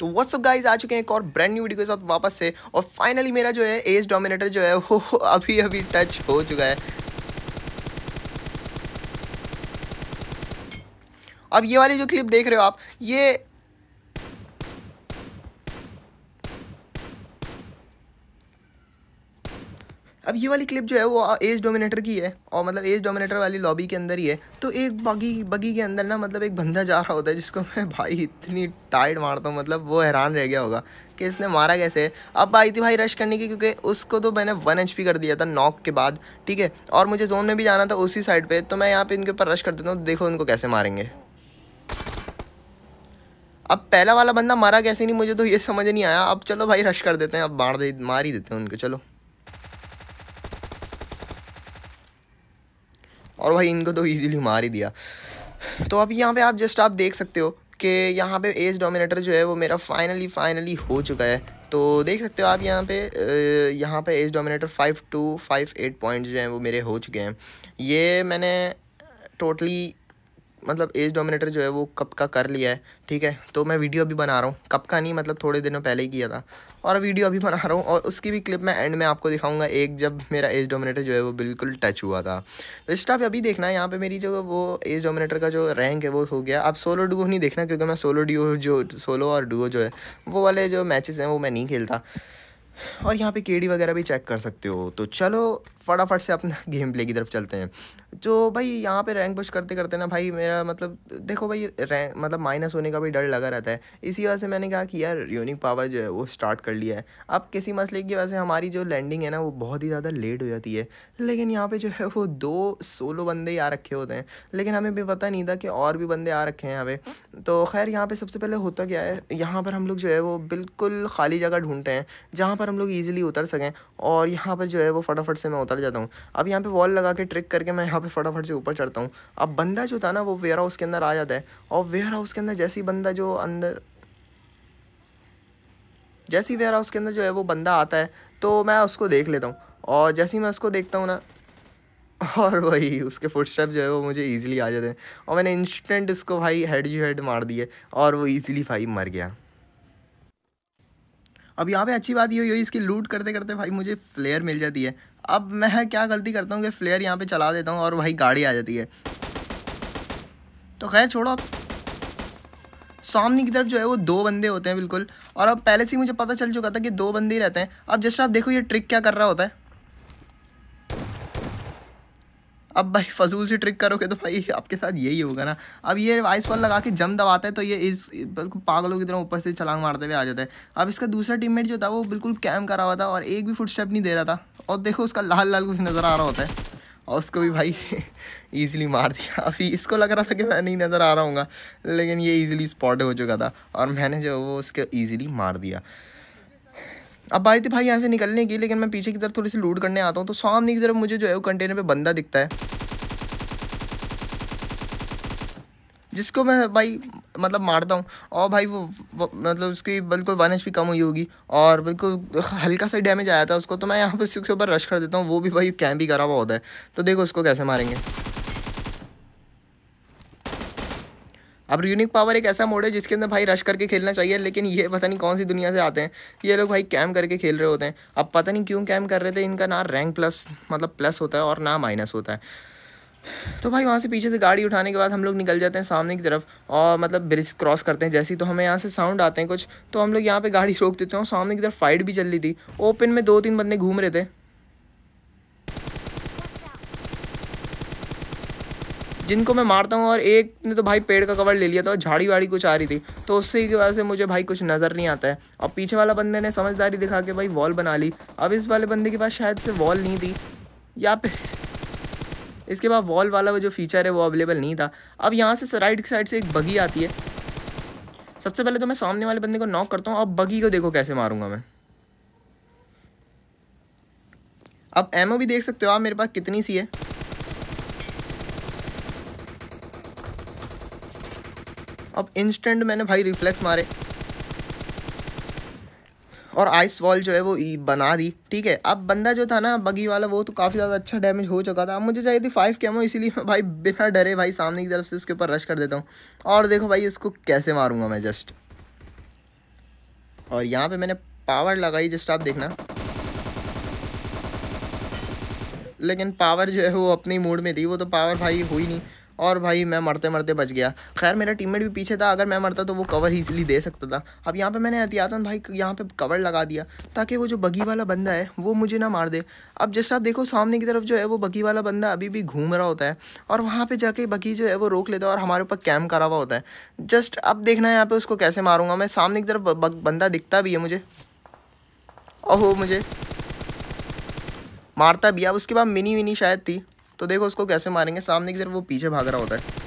तो व्हाट्स सब गाइज आ चुके हैं एक और ब्रांड न्यू वीडियो के साथ वापस से और फाइनली मेरा जो है एज डोमिनेटर जो है वो अभी अभी टच हो चुका है अब ये वाली जो क्लिप देख रहे हो आप ये अब ये वाली क्लिप जो है वो एज डोमिनेटर की है और मतलब एज डोमिनेटर वाली लॉबी के अंदर ही है तो एक बगी बगी के अंदर ना मतलब एक बंदा जा रहा होता है जिसको मैं भाई इतनी टाइट मारता हूँ मतलब वो हैरान रह गया होगा कि इसने मारा कैसे अब आई थी भाई रश करने की क्योंकि उसको तो मैंने वन एच कर दिया था नॉक के बाद ठीक है और मुझे जोन में भी जाना था उसी साइड पर तो मैं यहाँ पर इनके ऊपर रश कर देता हूँ देखो इनको कैसे मारेंगे अब पहला वाला बंदा मारा कैसे नहीं मुझे तो ये समझ नहीं आया अब चलो भाई रश कर देते हैं अब मार दे मार ही देते हैं उनको चलो और भाई इनको तो ईजिली मार ही दिया तो अब यहाँ पर आप जस्ट आप देख सकते हो कि यहाँ पर एज डोमिनेटर जो है वो मेरा फाइनली फाइनली हो चुका है तो देख सकते हो आप यहाँ पे यहाँ पे edge dominator five two five eight point जो हैं वो मेरे हो चुके हैं ये मैंने टोटली मतलब एज डोमिनेटर जो है वो कब का कर लिया है ठीक है तो मैं वीडियो भी बना रहा हूँ कब का नहीं मतलब थोड़े दिनों पहले ही किया था और वीडियो अभी बना रहा हूँ और उसकी भी क्लिप मैं एंड में आपको दिखाऊंगा एक जब मेरा एज डोमिनेटर जो है वो बिल्कुल टच हुआ था तो इस अभी देखना है यहाँ पे मेरी जो वो एज डोमिनेटर का जो रैंक है वो हो गया अब सोलो डुओ नहीं देखना क्योंकि मैं सोलो डिओ जो सोलो और डुओ जो है वो वाले जो मैचेस हैं वो मैं नहीं खेलता और यहाँ पे केडी वगैरह भी चेक कर सकते हो तो चलो फटाफट से अपना गेम प्ले की तरफ चलते हैं जो भाई यहाँ पे रैंक पुश करते करते ना भाई मेरा मतलब देखो भाई रैंक मतलब माइनस होने का भी डर लगा रहता है इसी वजह से मैंने कहा कि यार यूनिक पावर जो है वो स्टार्ट कर लिया है अब किसी मसले की वजह से हमारी जो लैंडिंग है ना वो बहुत ही ज़्यादा लेट हो जाती है लेकिन यहाँ पे जो है वो दो सोलो बंदे ही आ रखे होते हैं लेकिन हमें भी पता नहीं था कि और भी बंदे आ रखे हैं यहाँ पे तो खैर यहाँ पर सबसे पहले होता क्या है यहाँ पर हम लोग जो है वो बिल्कुल खाली जगह ढूंढते हैं जहाँ पर हम लोग ईजिली उतर सकें और यहाँ पर जो है वो फटाफट से मैं उतर जाता हूँ अब यहाँ पर वॉल लगा के ट्रिक करके मैं यहाँ पर फिर फटाफट से ऊपर चढ़ता हूँ अब बंदा जो था ना वो वेयर हाउस के अंदर आ जाता है और वेयर हाउस के अंदर जैसी बंदा जो अंदर जैसी वेयर हाउस के अंदर जो है वो बंदा आता है तो मैं उसको देख लेता हूँ और जैसे ही मैं उसको देखता हूँ ना और वही उसके फुटस्टेप जो है वो मुझे ईजिली आ जाते हैं और मैंने इंस्टेंट उसको भाई हेड जू हेड मार दिए और वो ईजिली भाई मर गया अब यहाँ पे अच्छी बात ये हुई इसकी लूट करते करते भाई मुझे फ्लेयर मिल जाती है अब मैं क्या गलती करता हूँ कि फ्लेयर यहाँ पे चला देता हूँ और भाई गाड़ी आ जाती है तो खैर छोड़ो अब सामने की तरफ जो है वो दो बंदे होते हैं बिल्कुल और अब पहले से ही मुझे पता चल चुका था कि दो बंदे ही रहते हैं अब जैसे आप देखो ये ट्रिक क्या कर रहा होता है अब भाई फजूल से ट्रिक करोगे तो भाई आपके साथ यही होगा ना अब ये आइस वॉल लगा के जम दबाता है तो ये इस बिल्कुल पागलों की तरह ऊपर से छलांग मारते हुए आ जाता है अब इसका दूसरा टीममेट जो था वो बिल्कुल कैम करा हुआ था और एक भी फुटस्टेप नहीं दे रहा था और देखो उसका लाल लाल कुछ नज़र आ रहा होता है और उसको भी भाई ईजिली मार दिया अभी इसको लग रहा था कि मैं नहीं नज़र आ रहा हूँ लेकिन ये ईजिली स्पॉट हो चुका था और मैंने जो वो उसको ईजिली मार दिया अब बारी थी भाई यहाँ से निकलने की लेकिन मैं पीछे की तरफ थोड़ी सी लूट करने आता हूँ तो सामने की तरफ मुझे जो है वो कंटेनर पे बंदा दिखता है जिसको मैं भाई मतलब मारता हूँ और भाई वो, वो मतलब उसकी बिल्कुल वन एच कम हुई होगी और बिल्कुल हल्का सा डैमेज आया था उसको तो मैं यहाँ पर उसके ऊपर रश कर देता हूँ वो भी भाई कैम भी करा हुआ होता है तो देखो उसको कैसे मारेंगे अब यूनिक पावर एक ऐसा मोड है जिसके अंदर भाई रश करके खेलना चाहिए लेकिन ये पता नहीं कौन सी दुनिया से आते हैं ये लोग भाई कैम करके खेल रहे होते हैं अब पता नहीं क्यों कैम कर रहे थे इनका ना रैंक प्लस मतलब प्लस होता है और ना माइनस होता है तो भाई वहाँ से पीछे से गाड़ी उठाने के बाद हम लोग निकल जाते हैं सामने की तरफ और मतलब ब्रिज क्रॉस करते हैं जैसे ही तो हमें यहाँ से साउंड आते हैं कुछ तो हम लोग यहाँ पे गाड़ी रोक देते हैं और सामने की तरफ फाइट भी चल रही थी ओपन में दो तीन बंदे घूम रहे थे जिनको मैं मारता हूँ और एक ने तो भाई पेड़ का कवर ले लिया था और झाड़ी वाड़ी कुछ आ रही थी तो उससे की वजह से मुझे भाई कुछ नज़र नहीं आता है और पीछे वाला बंदे ने समझदारी दिखा के भाई वॉल बना ली अब इस वाले बंदे के पास शायद से वॉल नहीं थी या फिर इसके बाद वॉल वाला वो जो फीचर है वो अवेलेबल नहीं था अब यहाँ से राइट साइड से एक बगी आती है सबसे पहले तो मैं सामने वाले बंदे को नॉक करता हूँ अब बगी को देखो कैसे मारूंगा मैं अब एमओ भी देख सकते हो आप मेरे पास कितनी सी है अब इंस्टेंट मैंने भाई रिफ्लेक्स मारे और आइस वॉल जो है वो e- बना दी ठीक है अब बंदा जो था ना बगी वाला वो तो काफ़ी ज़्यादा अच्छा डैमेज हो चुका था अब मुझे चाहिए थी फाइव कैमो इसीलिए मैं भाई बिना डरे भाई सामने की तरफ से उसके ऊपर रश कर देता हूँ और देखो भाई उसको कैसे मारूंगा मैं जस्ट और यहाँ पे मैंने पावर लगाई जस्ट आप देखना लेकिन पावर जो है वो अपने मूड में थी वो तो पावर भाई हुई नहीं और भाई मैं मरते मरते बच गया खैर मेरा टीममेट भी पीछे था अगर मैं मरता तो वो कवर ईजिली दे सकता था अब यहाँ पे मैंने एहतियातन भाई यहाँ पे कवर लगा दिया ताकि वो जो बगी वाला बंदा है वो मुझे ना मार दे अब जैसे आप देखो सामने की तरफ जो है वो बगी वाला बंदा अभी भी घूम रहा होता है और वहाँ पर जाके बगी जो है वो रोक लेता है और हमारे ऊपर कैम्प करा हुआ होता है जस्ट अब देखना है यहाँ पर उसको कैसे मारूँगा मैं सामने की तरफ बंदा दिखता भी है मुझे और मुझे मारता भी अब उसके बाद मिनी विनी शायद थी तो देखो उसको कैसे मारेंगे सामने की तरफ वो पीछे भाग रहा होता है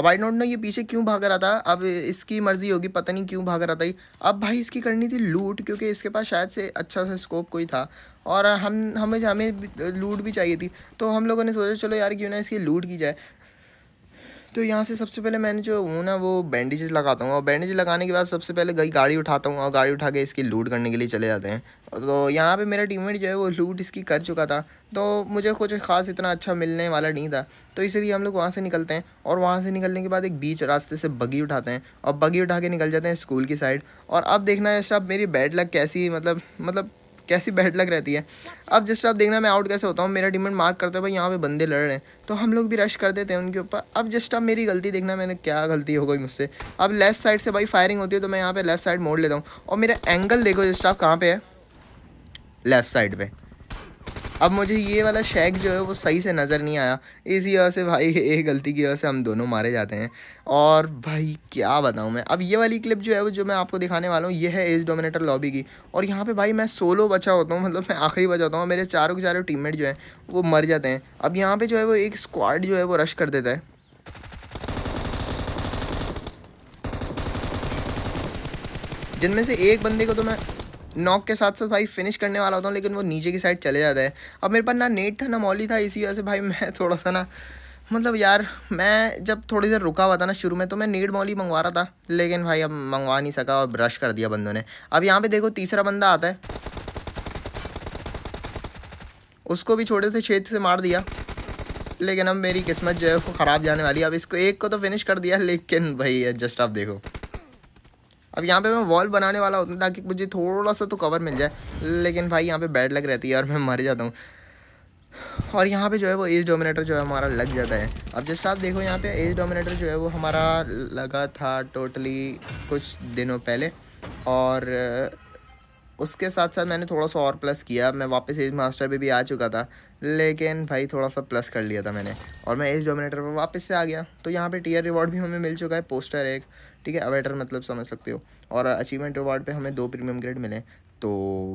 अब आई डोंट नो ये पीछे क्यों भाग रहा था अब इसकी मर्ज़ी होगी पता नहीं क्यों भाग रहा था अब भाई इसकी करनी थी लूट क्योंकि इसके पास शायद से अच्छा सा स्कोप कोई था और हम हमें हमें लूट भी चाहिए थी तो हम लोगों ने सोचा चलो यार क्यों ना इसकी लूट की जाए तो यहाँ से सबसे पहले मैंने जो हूँ ना वो बैंडेजेस लगाता हूँ और बैंडेज लगाने के बाद सबसे पहले गई गाड़ी उठाता हूँ और गाड़ी उठा के इसकी लूट करने के लिए चले जाते हैं तो यहाँ पे मेरा टीममेट जो है वो लूट इसकी कर चुका था तो मुझे कुछ ख़ास इतना अच्छा मिलने वाला नहीं था तो इसीलिए हम लोग वहाँ से निकलते हैं और वहाँ से निकलने के बाद एक बीच रास्ते से बगी उठाते हैं और बगी उठा के निकल जाते हैं स्कूल की साइड और अब देखना है सब मेरी बैड लक कैसी मतलब मतलब कैसी बैड लग रहती है अब जिस आप देखना मैं आउट कैसे होता हूँ मेरा डिमांड मार्क करते भाई यहाँ पे बंदे लड़ रहे हैं तो हम लोग भी रश कर देते हैं उनके ऊपर अब जिस अब मेरी गलती देखना मैंने क्या गलती हो गई मुझसे अब लेफ्ट साइड से भाई फायरिंग होती है तो मैं यहाँ पे लेफ्ट साइड मोड़ लेता हूँ और मेरा एंगल देखो जिस आप कहाँ पे है लेफ्ट साइड पर अब मुझे ये वाला शेक जो है वो सही से नज़र नहीं आया इसी वजह से भाई एक गलती की वजह से हम दोनों मारे जाते हैं और भाई क्या बताऊँ मैं अब ये वाली क्लिप जो है वो जो मैं आपको दिखाने वाला हूँ ये है एज डोमिनेटर लॉबी की और यहाँ पर भाई मैं सोलो बचा होता हूँ मतलब मैं आखिरी बचा होता हूँ मेरे चारों के चारों टीम जो है वो मर जाते हैं अब यहाँ पर जो है वो एक स्क्वाड जो है वो रश कर देता है जिनमें से एक बंदे को तो मैं नॉक के साथ साथ भाई फिनिश करने वाला होता हूँ लेकिन वो नीचे की साइड चले जाता है अब मेरे पास ना नेट था ना मॉली था इसी वजह से भाई मैं थोड़ा सा ना मतलब यार मैं जब थोड़ी देर रुका हुआ था ना शुरू में तो मैं नेट मॉली मंगवा रहा था लेकिन भाई अब मंगवा नहीं सका और ब्रश कर दिया बंदों ने अब यहाँ पर देखो तीसरा बंदा आता है उसको भी छोटे से छेद से मार दिया लेकिन अब मेरी किस्मत जो है वो ख़राब जाने वाली है अब इसको एक को तो फिनिश कर दिया लेकिन भाई जस्ट आप देखो अब यहाँ पे मैं वॉल बनाने वाला होता ताकि मुझे थोड़ा सा तो कवर मिल जाए लेकिन भाई यहाँ पे बैड लग रहती है और मैं मर जाता हूँ और यहाँ पे जो है वो एज डोमिनेटर जो है हमारा लग जाता है अब जस्ट आप देखो यहाँ पे एज डोमिनेटर जो है वो हमारा लगा था टोटली कुछ दिनों पहले और उसके साथ साथ मैंने थोड़ा सा और प्लस किया मैं वापस एज मास्टर पर भी आ चुका था लेकिन भाई थोड़ा सा प्लस कर लिया था मैंने और मैं एज डोमिनेटर पर वापस से आ गया तो यहाँ पर टीयर रिवॉर्ड भी हमें मिल चुका है पोस्टर एक ठीक है अवेटर मतलब समझ सकते हो और अचीवमेंट अवार्ड पे हमें दो प्रीमियम ग्रेड मिले तो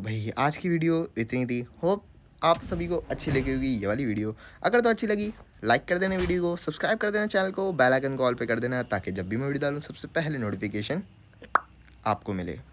भाई आज की वीडियो इतनी थी होप आप सभी को अच्छी लगी होगी ये वाली वीडियो अगर तो अच्छी लगी लाइक कर देना वीडियो को सब्सक्राइब कर देना चैनल को बेल आइकन को ऑल पे कर देना ताकि जब भी मैं वीडियो डालूँ सबसे पहले नोटिफिकेशन आपको मिले